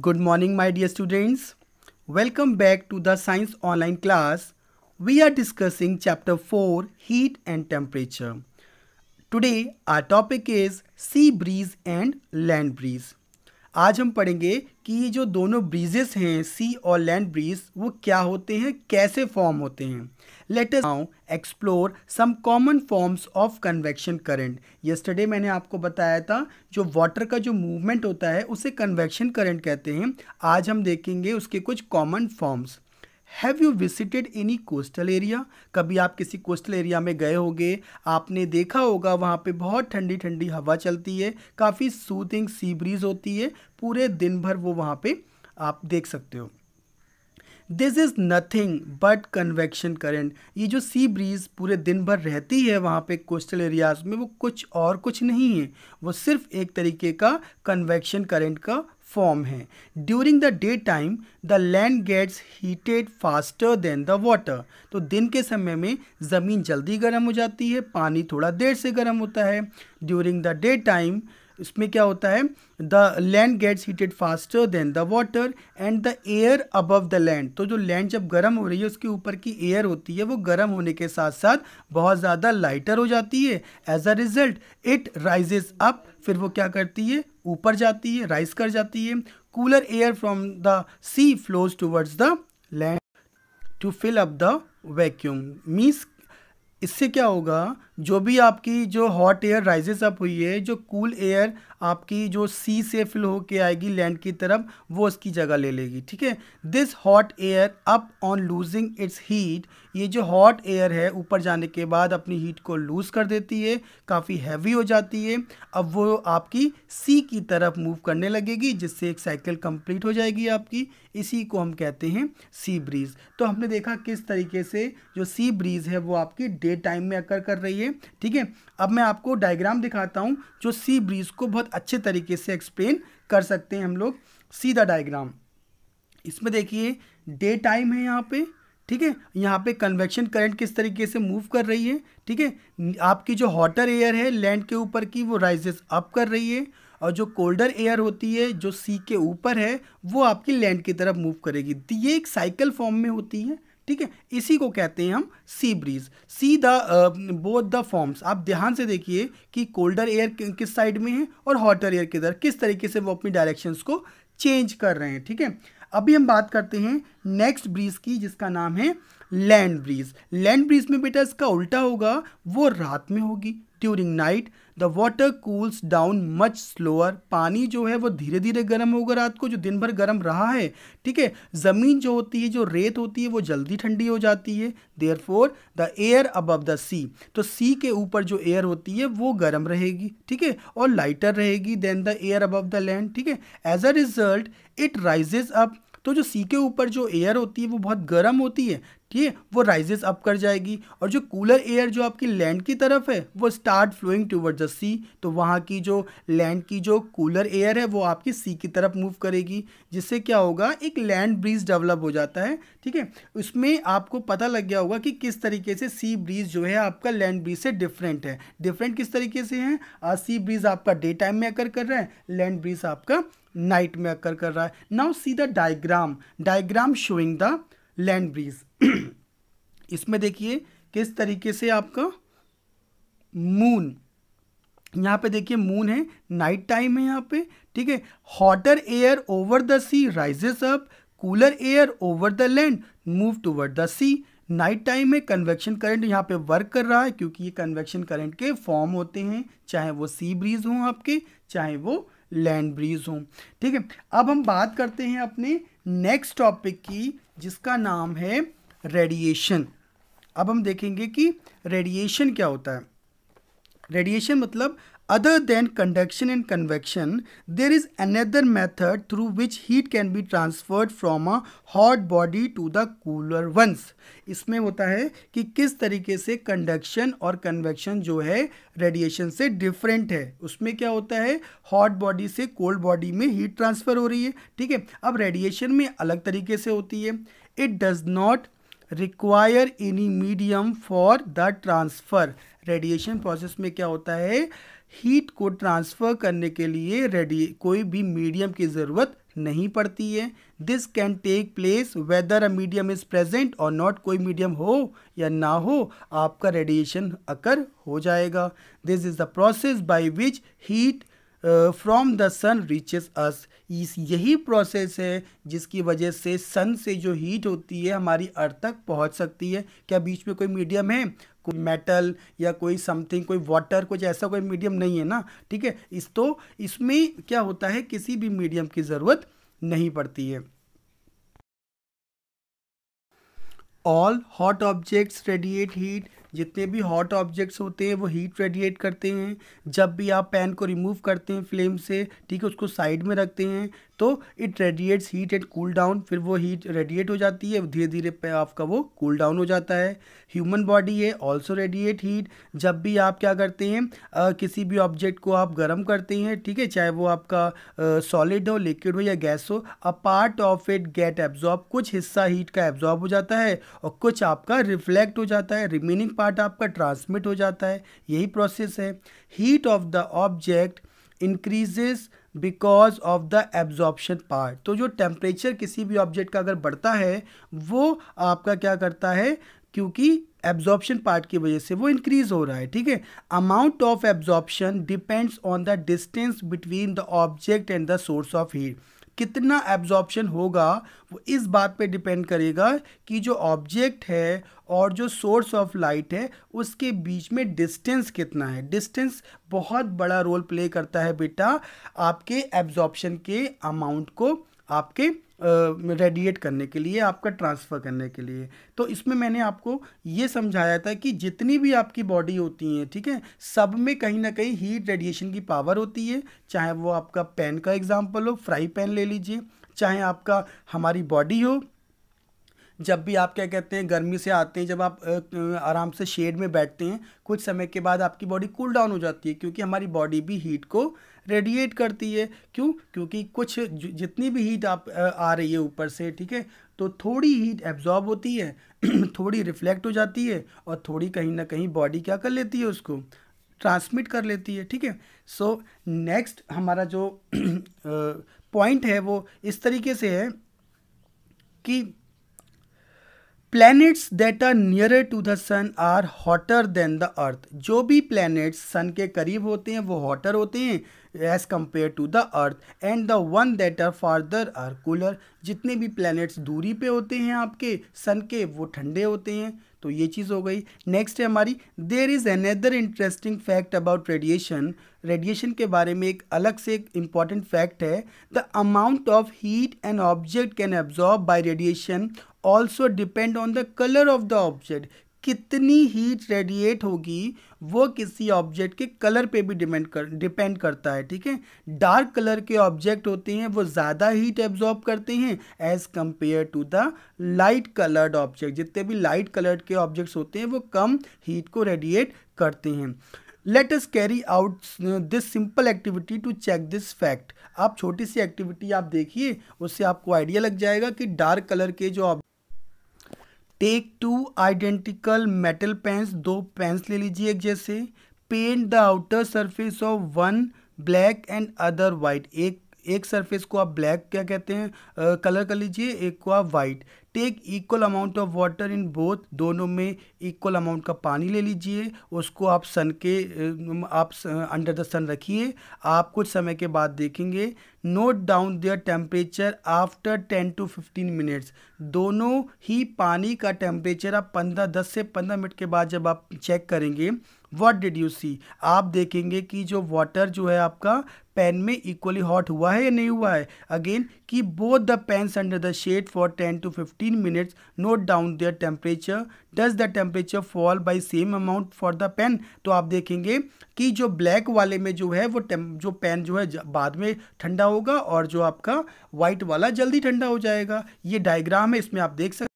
Good morning my dear students. Welcome back to the science online class. We are discussing chapter 4 heat and temperature. Today our topic is sea breeze and land breeze. आज हम पढ़ेंगे कि ये जो दोनों breezes हैं सी और land breeze वो क्या होते हैं कैसे फॉर्म होते हैं let us now explore some common forms of convection current yesterday मैंने आपको बताया था जो वाटर का जो मूवमेंट होता है उसे कन्वेक्शन करंट कहते हैं आज हम देखेंगे उसके कुछ common forms have you visited any coastal area कभी आप किसी कोस्टल एरिया में गए होंगे आपने देखा होगा वहाँ पे बहुत ठंडी ठंडी हवा चलती है काफ़ी सूथिंग सी ब्रीज होती है पूरे दिन भर वो वहाँ पे आप देख सकते हो this is nothing but convection current ये जो सी ब्रीज़ पूरे दिन भर रहती है वहाँ पे कोस्टल एरियाज़ में वो कुछ और कुछ नहीं है वो सिर्फ एक तरीके का कन्वेक्शन करेंट का फॉर्म है during the day time the land gets heated faster than the water तो दिन के समय में ज़मीन जल्दी गर्म हो जाती है पानी थोड़ा देर से गर्म होता है ड्यूरिंग द डे टाइम इसमें क्या होता है the land gets heated faster than the water and the air above the land तो जो लैंड जब गर्म हो रही है उसके ऊपर की एयर होती है वो गर्म होने के साथ साथ बहुत ज़्यादा लाइटर हो जाती है as a result it rises up फिर वो क्या करती है ऊपर जाती है राइज कर जाती है cooler air from the sea flows towards the land to fill up the vacuum means इससे क्या होगा जो भी आपकी जो हॉट एयर राइजेस अप हुई है जो कूल cool एयर आपकी जो सी से फिल होके आएगी लैंड की तरफ वो उसकी जगह ले लेगी ठीक है this hot air up on losing its heat ये जो हॉट एयर है ऊपर जाने के बाद अपनी हीट को लूज़ कर देती है काफ़ी हैवी हो जाती है अब वो आपकी सी की तरफ मूव करने लगेगी जिससे एक साइकिल कंप्लीट हो जाएगी आपकी इसी को हम कहते हैं सी ब्रीज़ तो हमने देखा किस तरीके से जो सी ब्रीज़ है वो आपकी डे टाइम में अकर कर रही है लीजिए ठीक है अब मैं आपको डायग्राम दिखाता हूँ जो सी ब्रीज को बहुत अच्छे तरीके से एक्सप्लेन कर सकते हैं हम लोग सीधा डायग्राम इसमें देखिए डे टाइम है यहाँ पे ठीक है यहाँ पे कन्वेक्शन करंट किस तरीके से मूव कर रही है ठीक है आपकी जो हॉटर एयर है लैंड के ऊपर की वो राइजेस अप कर रही है और जो कोल्डर एयर होती है जो सी के ऊपर है वो आपकी लैंड की तरफ मूव करेगी तो ये एक साइकिल फॉर्म में होती है ठीक है इसी को कहते हैं हम sea breeze see the both the forms आप ध्यान से देखिए कि कोल्डर एयर किस साइड में है और हॉटर एयर किधर किस तरीके से वो अपनी डायरेक्शंस को चेंज कर रहे हैं ठीक है अभी हम बात करते हैं नेक्स्ट ब्रीज की जिसका नाम है लैंड ब्रीज लैंड ब्रीज में बेटा इसका उल्टा होगा वो रात में होगी during night the water cools down much slower पानी जो है वो धीरे धीरे गर्म होगा रात को जो दिन भर गर्म रहा है ठीक है ज़मीन जो होती है जो रेत होती है वो जल्दी ठंडी हो जाती है therefore the air above the sea तो सी के ऊपर जो एयर होती है वो गर्म रहेगी ठीक है और लाइटर रहेगी than the air above the land ठीक है as a result it rises up तो जो सी के ऊपर जो एयर होती है वो बहुत गर्म होती है ठीक है वो राइजेस अप कर जाएगी और जो कूलर एयर जो आपकी लैंड की तरफ है वो start flowing toward the sea तो वहाँ की जो लैंड की जो कूलर एयर है वो आपकी सी की तरफ मूव करेगी जिससे क्या होगा एक लैंड ब्रीज डेवलप हो जाता है ठीक है उसमें आपको पता लग गया होगा कि किस तरीके से सी ब्रीज जो है आपका लैंड ब्रीज से डिफरेंट है डिफरेंट किस तरीके से है सी ब्रीज आपका डे टाइम में अकर कर रहा है लैंड ब्रीज आपका नाइट में अक्कर कर रहा है now see the diagram diagram showing the land breeze इसमें देखिए किस तरीके से आपका मून यहाँ पे देखिए मून है नाइट टाइम है यहाँ पे ठीक है hotter air over the sea rises up cooler air over the land move toward the sea night time में कन्वेक्शन करंट यहाँ पे वर्क कर रहा है क्योंकि ये कन्वेक्शन करंट के फॉर्म होते हैं चाहे वो सी ब्रीज हो आपके चाहे वो लैंड ब्रीज हो ठीक है अब हम बात करते हैं अपने नेक्स्ट टॉपिक की जिसका नाम है रेडिएशन अब हम देखेंगे कि रेडिएशन क्या होता है रेडिएशन मतलब Other than conduction and convection, there is another method through which heat can be transferred from a hot body to the cooler ones. इसमें होता है कि किस तरीके से कंडक्शन और कन्वेक्शन जो है रेडिएशन से डिफरेंट है उसमें क्या होता है हॉट बॉडी से कोल्ड बॉडी में हीट ट्रांसफ़र हो रही है ठीक है अब रेडिएशन में अलग तरीके से होती है it does not require any medium for the transfer radiation process में क्या होता है हीट को ट्रांसफ़र करने के लिए रेडी कोई भी मीडियम की ज़रूरत नहीं पड़ती है this can take place whether a medium is present or not कोई मीडियम हो या ना हो आपका रेडिएशन अकर हो जाएगा this is the process by which heat from the sun reaches us इस यही प्रोसेस है जिसकी वजह से सन से जो हीट होती है हमारी अर्थ तक पहुंच सकती है क्या बीच में कोई मीडियम है कोई मेटल या कोई समथिंग कोई वाटर कुछ ऐसा कोई मीडियम नहीं है ना ठीक है इस तो इसमें क्या होता है किसी भी मीडियम की ज़रूरत नहीं पड़ती है all hot objects radiate heat जितने भी हॉट ऑब्जेक्ट्स होते हैं वो हीट रेडिएट करते हैं जब भी आप पैन को रिमूव करते हैं फ्लेम से ठीक है उसको साइड में रखते हैं तो it radiates heat and cool down फिर वो हीट रेडिएट हो जाती है धीरे धीरे पे आपका वो कूल cool डाउन हो जाता है ह्यूमन बॉडी है ऑल्सो रेडिएट हीट जब भी आप क्या करते हैं आ, किसी भी ऑब्जेक्ट को आप गर्म करते हैं ठीक है चाहे वो आपका सॉलिड हो लिक्विड हो या गैस हो a part of it get absorb कुछ हिस्सा हीट का एब्जॉर्ब हो जाता है और कुछ आपका रिफ्लेक्ट हो जाता है रिमेनिंग पार्ट आपका ट्रांसमिट हो जाता है यही प्रोसेस है heat of the object increases because of the absorption part तो जो टेम्परेचर किसी भी ऑब्जेक्ट का अगर बढ़ता है वो आपका क्या करता है क्योंकि एब्जॉर्प्शन पार्ट की वजह से वो इंक्रीज हो रहा है ठीक है amount of absorption depends on the distance between the object and the source of heat कितना एब्जॉर्प्शन होगा वो इस बात पे डिपेंड करेगा कि जो ऑब्जेक्ट है और जो सोर्स ऑफ लाइट है उसके बीच में डिस्टेंस कितना है डिस्टेंस बहुत बड़ा रोल प्ले करता है बेटा आपके एब्जॉर्प्शन के अमाउंट को आपके रेडिएट करने के लिए आपका ट्रांसफ़र करने के लिए तो इसमें मैंने आपको ये समझाया था कि जितनी भी आपकी बॉडी होती हैं ठीक है सब में कहीं ना कहीं हीट रेडिएशन की पावर होती है चाहे वो आपका पैन का एग्ज़ाम्पल हो फ्राई पैन ले लीजिए चाहे आपका हमारी बॉडी हो जब भी आप क्या कहते हैं गर्मी से आते हैं जब आप आराम से शेड में बैठते हैं कुछ समय के बाद आपकी बॉडी कूल डाउन हो जाती है क्योंकि हमारी बॉडी भी हीट को रेडिएट करती है क्यों क्योंकि कुछ जितनी भी हीट आप आ रही है ऊपर से ठीक है तो थोड़ी हीट एब्जॉर्ब होती है थोड़ी रिफ्लेक्ट हो जाती है और थोड़ी कहीं ना कहीं बॉडी क्या कर लेती है उसको ट्रांसमिट कर लेती है ठीक है सो नेक्स्ट हमारा जो पॉइंट है वो इस तरीके से है कि planets that are nearer to the sun are hotter than the earth जो भी प्लैनेट्स सन के करीब होते हैं वो हॉटर होते हैं as compare to the earth and the one that are farther are cooler जितने भी प्लैनेट्स दूरी पे होते हैं आपके सन के वो ठंडे होते हैं तो ये चीज़ हो गई नेक्स्ट है हमारी there is another interesting fact about radiation radiation के बारे में एक अलग से एक इम्पॉर्टेंट फैक्ट है the amount of heat and object can absorb by radiation also depend on the colour of the object कितनी हीट रेडिएट होगी वो किसी ऑब्जेक्ट के कलर पे भी डिपेंड कर डिपेंड करता है ठीक है डार्क कलर के ऑब्जेक्ट होते हैं वो ज़्यादा हीट एब्जॉर्ब करते हैं as compare to the light coloured object जितने भी लाइट कलर्ड के ऑब्जेक्ट्स होते हैं वो कम हीट को रेडिएट करते हैं let us carry out this simple activity to check this fact आप छोटी सी एक्टिविटी आप देखिए उससे आपको आइडिया लग जाएगा कि डार्क कलर के जो object take two identical metal pans दो पेन्स ले लीजिए एक जैसे paint the outer surface of one black and other white एक एक सरफेस को आप ब्लैक क्या कहते हैं कलर कर लीजिए एक को आप white take equal amount of water in both दोनों में इक्वल अमाउंट का पानी ले लीजिए उसको आप सन के आप अंडर द सन रखिए आप कुछ समय के बाद देखेंगे note down their temperature after ten to fifteen minutes दोनों ही पानी का टेम्परेचर आप पंद्रह दस से पंद्रह मिनट के बाद जब आप चेक करेंगे व्हाट डिड यू सी आप देखेंगे कि जो वाटर जो है आपका पैन में इक्वली हॉट हुआ है या नहीं हुआ है अगेन कि both the pans under the shade for ten to fifteen minutes note down their temperature does the temperature fall by same amount for the pan तो आप देखेंगे कि जो ब्लैक वाले में जो है वो जो पेन जो है बाद में ठंडा होगा और जो आपका वाइट वाला जल्दी ठंडा हो जाएगा ये डायग्राम है इसमें आप देख सकते